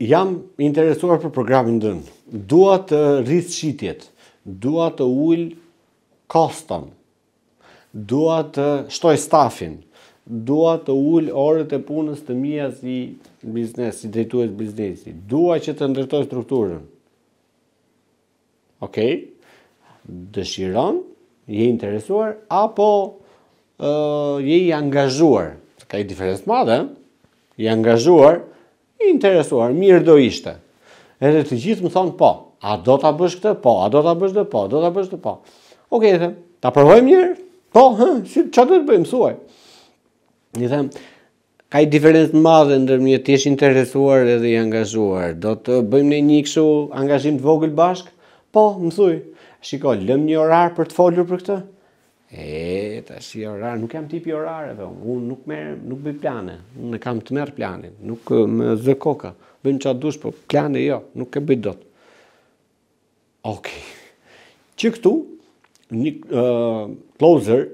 jam interesuar për programin dënë. Dua të rritë qitjet, dua të ullë kostën, dua të shtoj stafin, dua të ullë orët e punës të mija si biznes, si drejtuet biznesi, dua që të ndërtoj strukturën. Ok, dëshiron, je interesuar, apo je i angazhuar, ka i diferencë madhe, i eh? angazhuar, interesuar, mirë do ishte. Edhe të gjithë më thonë, po, a do të bësh këtë? Po, a do të bësh dhe po, do të bësh dhe po. Ok, e thëmë, ta përvoj njërë? Po, hë, si, që do të bëjmë, suaj? Një them, ka i diferencë në madhe në dërmë një tjesh interesuar edhe i angazhuar. Do të bëjmë një një këshu angazhim të vogël bashkë? Po, më thuj, shiko, lëm një orar për të folur për këtë? E, të shi nuk jam tipi orareve, po, unë nuk merë, nuk bëj plane, unë kam të merë planin, nuk me zë koka, bëjn qa dush, po plane jo, nuk e bëjt dot. Ok. Që këtu, një closer,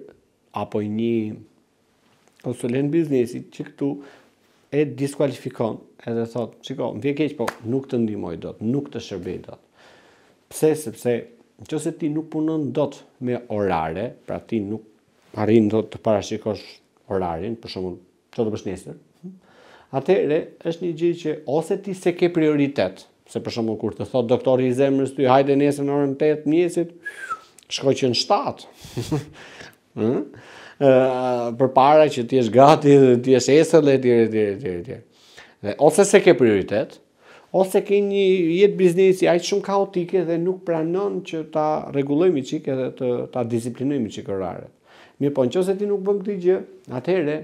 apo një konsulent biznesi, që këtu e diskualifikon, edhe thot, qiko, më vje keq, po nuk të ndimoj dot, nuk të shërbej dot. Pse, sepse, në qëse ti nuk punon dot me orare, pra ti nuk arrin dot të parashikosh orarin, për shumë që të bësh njësër, atëre është një gjithë që ose ti se ke prioritet, se për shumë kur të thot doktori i zemrës ty, hajde njësër në orën 8 mjesit, shkoj që në 7, për para që ti është gati dhe ti është esër dhe tjere, tjere, tjere, tjere. Dhe, ose se ke prioritet, ose ke një jetë biznesi aq shumë kaotike dhe nuk pranon që ta rregullojmë çik edhe të ta disiplinojmë çik oraret. Mirë, po nëse ti nuk bën këtë gjë, atëherë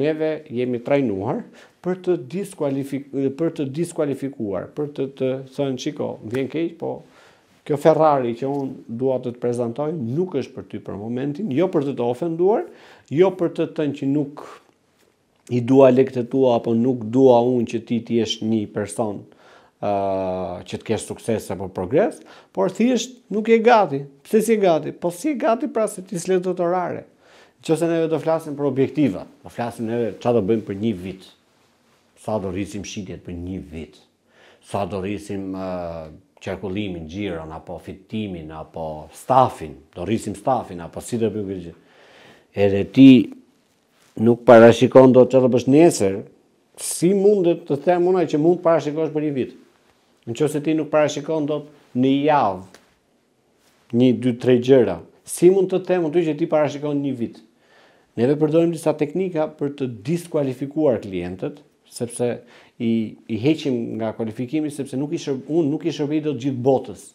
neve jemi trajnuar për të diskualifikuar, për të diskualifikuar, për të të thënë çiko, vjen keq, po kjo Ferrari që un dua të të prezantoj nuk është për ty për momentin, jo për të të ofenduar, jo për të thënë që nuk i dua lekët tua apo nuk dua unë që ti të jesh një person uh, uh, që të kesh sukses apo progres, por thjesht nuk je gati. Pse si je gati? Po si je gati pra se ti s'le dot orare. Nëse neve do flasim për objektiva, do flasim neve çfarë do bëjmë për një vit. Sa do rrisim shitjet për një vit. Sa do rrisim uh, qarkullimin, xhiron apo fitimin apo stafin, do rrisim stafin apo si do bëjmë këtë gjë. Edhe ti nuk parashikon do çfarë do bësh nesër, si mundet të them unë që mund parashikosh për një vit. Në që se ti nuk parashikon do të në javë, një, dy, tre gjëra. Si mund të temë të që ti parashikon një vit? Neve përdojmë disa teknika për të diskualifikuar klientët, sepse i, i heqim nga kualifikimi, sepse nuk i shërb, unë nuk i shërbej do të gjithë botës.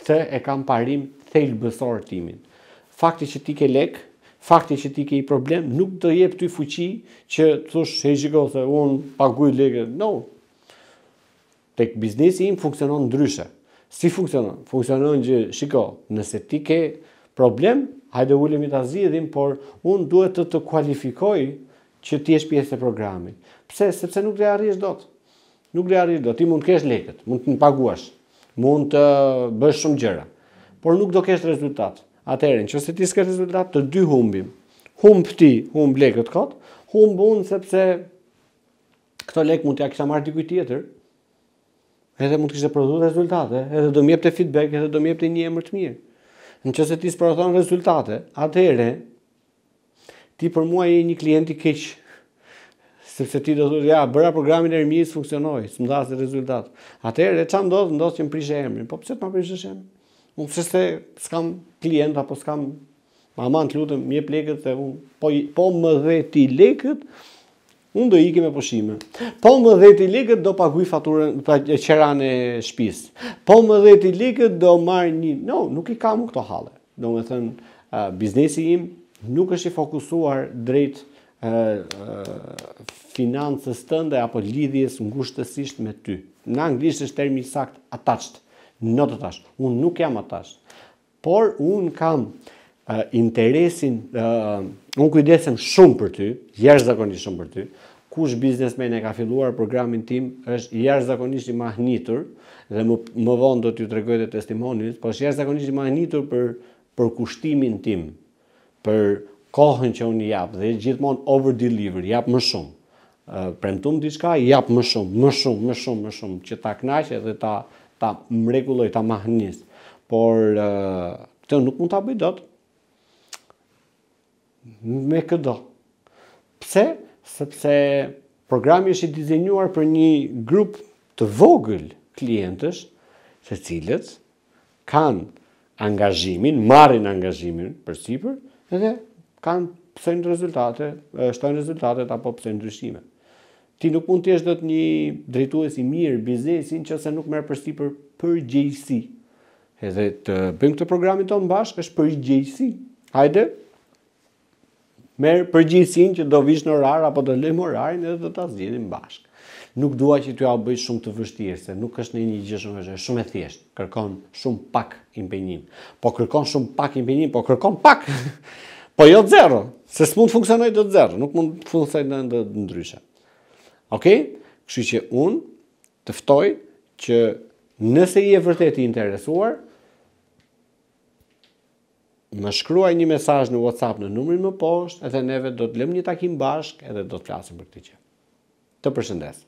Këtë e kam parim thejlë bësorë timin. Fakti që ti ke lekë, fakti që ti ke i problem, nuk do jep i fuqi që të thush, hej gjiko, thë, unë paguj leke. No, tek biznesi im funksionon ndryshe. Si funksionon? Funksionon që shiko, nëse ti ke problem, hajde ulem i ta zgjidhim, por un duhet të të kualifikoj që ti je pjesë e programit. Pse? Sepse nuk do arrish dot. Nuk do arrish dot. Ti mund të kesh lekët, mund të paguash, mund të bësh shumë gjëra, por nuk do kesh rezultat. Atëherë, nëse ti s'ke rezultat, të dy humbim. Humb ti, humb lekët kot, humbun sepse Këto lek mund t'ja kisha marrë dikujt tjetër, edhe mund të kishte prodhuar rezultate, edhe do më jepte feedback, edhe do më jepte një emër të mirë. Nëse ti s'i prodhon rezultate, atëherë ti për mua je një klient i keq. Sepse ti do të thotë ja, bëra programin e Ermis funksionoi, s'm dha se rezultat. Atëherë ç'a ndodh? Ndosht që mprishë emrin. Po pse të mprishësh emrin? Unë pse s'kam klient apo s'kam Mamant lutem, më jep lekët se un po po më dhe ti lekët, unë do ikim me pushime. Po më dhjetë likët, do paguaj faturën pa qeran e shtëpis. Po më dhjetë likët, do marr një, no, nuk i kam këto halle. Domethën uh, biznesi im nuk është i fokusuar drejt uh, financës tënde apo lidhjes ngushtësisht me ty. Në anglisht është termi sakt saktë attached, të attached. Unë nuk jam attached. Por unë kam uh, interesin, uh, unë kujdesem shumë për ty, jashtë zakonisht shumë për ty, kush biznesmen e ka filluar programin tim është jashtëzakonisht i mahnitur dhe më më vonë do t'ju tregoj të testimonit, po është jashtëzakonisht i mahnitur për për kushtimin tim, për kohën që unë jap dhe gjithmonë over deliver, jap më shumë. uh, premtum diçka, jap më shumë, më shumë, më shumë, më shumë që ta kënaqë dhe ta ta mrekulloj ta mahnis. Por uh, këtë nuk mund ta bëj dot. Me këdo. Pse? sepse programi është i dizenjuar për një grup të vogël klientësh, se cilët kanë angazhimin, marrin angazhimin për sipër dhe kanë pse në rezultate, shtojnë apo pse ndryshime. Ti nuk mund të jesh dot një drejtues i mirë biznesin nëse nuk merr për sipër përgjegjësi. Edhe të bëjmë këtë programin tonë bashkë është përgjegjësi. Hajde, merë përgjithsin që do vishë në orar, apo do lëjmë orarin edhe do të zhjidhim bashkë. Nuk dua që t'ja bëjt shumë të vështirë, se nuk është në një gjë shumë vështirë, shumë e thjeshtë, kërkon shumë pak impenjim, po kërkon shumë pak impenjim, po kërkon pak, po jo zero, se s'mund funksionoj të zero, nuk mund funksionoj në, në, në ndryshe. Okej? Kështu që unë tëftoj që nëse i e vërtet i interesuar, Më shkruaj një mesazh në WhatsApp në numrin më poshtë, edhe neve do të lëmë një takim bashkë, edhe do të flasim për këtë gjë. Të përshëndes.